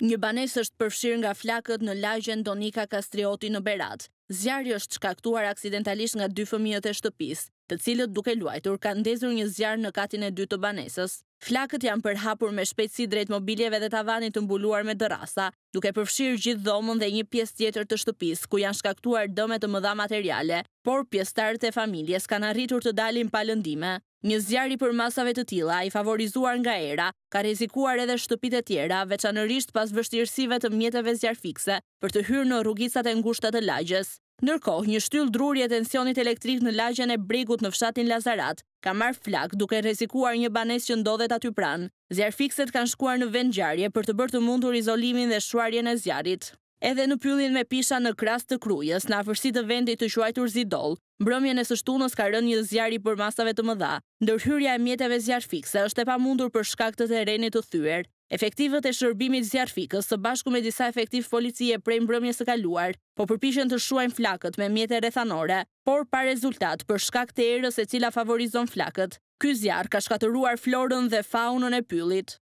Një banes është përfshirë nga flakët në lajgjën Donika Kastrioti në Berat. Zjarë është shkaktuar aksidentalisht nga dy fëmijët e shtëpis, të cilët duke luajtur ka ndezur një zjarë në katin e dy të banesës. Flakët janë përhapur me shpejtësi drejt mobiljeve dhe tavanit të mbuluar me dërasa, duke përfshirë gjithë dhomën dhe një pjesë tjetër të shtëpis, ku janë shkaktuar dëme të mëdha materiale, por pjestarët e familjes kanë arritur të dalin palëndime. Një zjarri për masave të tila, i favorizuar nga era, ka rezikuar edhe shtëpit e tjera, veçanërisht pas vështirësive të mjetëve zjarë fikse, për të hyrë në rrugisat e ngushtat e lagjes. Nërkohë, një shtyll drurje tensionit elektrik në lagjën e bregut në fshatin Lazarat ka marrë flak duke rrezikuar një banesë që ndodhet aty pranë. Zjarfikset kanë shkuar në vend gjarje për të bërë të mundur izolimin dhe shuarjen e zjarrit. Edhe në pyllin me pisha në kras të krujës, në afërsi të vendit të shuajtur zidol, mbrëmjen e së shtunës ka rënë një zjarri për masave të mëdha, ndërhyrja e mjetëve zjarë fikse është e pa mundur për shkak të terenit të thyër, Efektivët e shërbimit zjarfikës së bashku me disa efektiv policie prej mbrëmjes së kaluar, po përpishen të shuajnë flakët me mjetë rethanore, por pa rezultat për shkak të erës e cila favorizon flakët, ky zjarë ka shkatëruar florën dhe faunën e pyllit.